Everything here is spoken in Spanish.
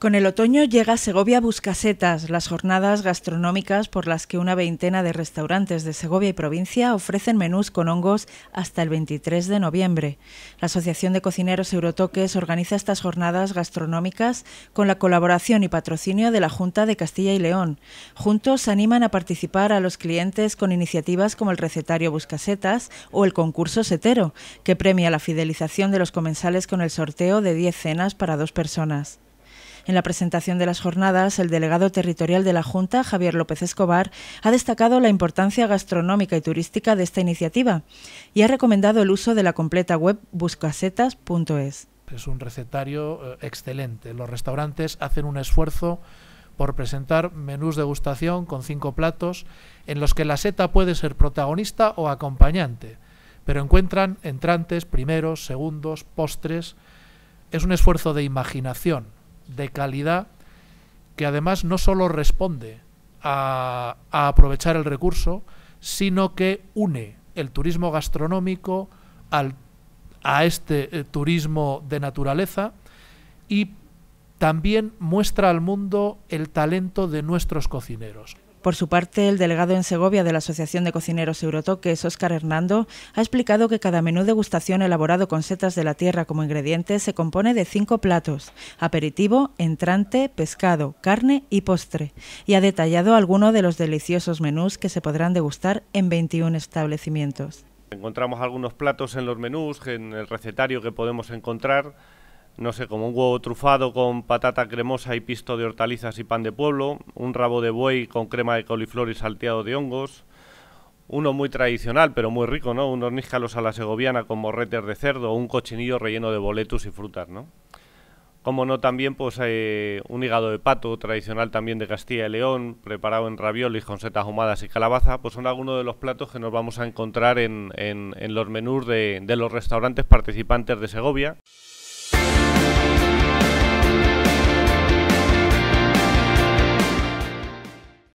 Con el otoño llega Segovia Buscasetas, las jornadas gastronómicas por las que una veintena de restaurantes de Segovia y provincia ofrecen menús con hongos hasta el 23 de noviembre. La Asociación de Cocineros Eurotoques organiza estas jornadas gastronómicas con la colaboración y patrocinio de la Junta de Castilla y León. Juntos animan a participar a los clientes con iniciativas como el recetario Buscasetas o el concurso Setero, que premia la fidelización de los comensales con el sorteo de 10 cenas para dos personas. En la presentación de las jornadas, el delegado territorial de la Junta, Javier López Escobar, ha destacado la importancia gastronómica y turística de esta iniciativa y ha recomendado el uso de la completa web buscasetas.es. Es un recetario eh, excelente. Los restaurantes hacen un esfuerzo por presentar menús de gustación con cinco platos en los que la seta puede ser protagonista o acompañante, pero encuentran entrantes, primeros, segundos, postres. Es un esfuerzo de imaginación de calidad que además no solo responde a, aprovechar el recurso, sino que une el turismo gastronómico a este eh, turismo de naturaleza y también muestra al mundo el talento de nuestros cocineros. Por su parte, el delegado en Segovia de la Asociación de Cocineros Eurotoques, Óscar Hernando, ha explicado que cada menú de degustación elaborado con setas de la tierra como ingrediente se compone de cinco platos, aperitivo, entrante, pescado, carne y postre, y ha detallado algunos de los deliciosos menús que se podrán degustar en 21 establecimientos. Encontramos algunos platos en los menús, en el recetario que podemos encontrar, no sé, como un huevo trufado con patata cremosa y pisto de hortalizas y pan de pueblo, un rabo de buey con crema de coliflor y salteado de hongos, uno muy tradicional pero muy rico, ¿no? Unos níscalos a la segoviana con morretes de cerdo, un cochinillo relleno de boletus y frutas, ¿no? Como no también pues eh, un hígado de pato tradicional también de Castilla y León, preparado en raviolis con setas ahumadas y calabaza, pues son algunos de los platos que nos vamos a encontrar en, en, en los menús de, de los restaurantes participantes de Segovia.